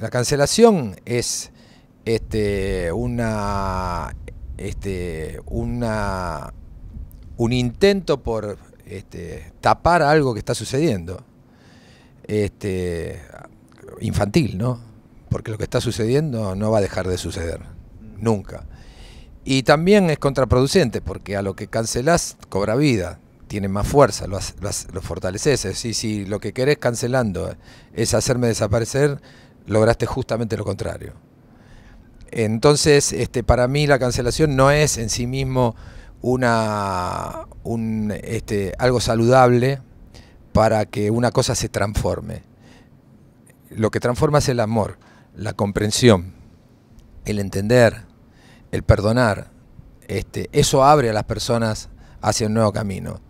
La cancelación es este, una, este, un intento por este, tapar algo que está sucediendo. Este, infantil, ¿no? Porque lo que está sucediendo no va a dejar de suceder, nunca. Y también es contraproducente, porque a lo que cancelás cobra vida, tiene más fuerza, lo, lo fortaleces. y si lo que querés cancelando es hacerme desaparecer, lograste justamente lo contrario. Entonces, este, para mí la cancelación no es en sí mismo una, un, este, algo saludable para que una cosa se transforme. Lo que transforma es el amor, la comprensión, el entender, el perdonar. Este, eso abre a las personas hacia un nuevo camino.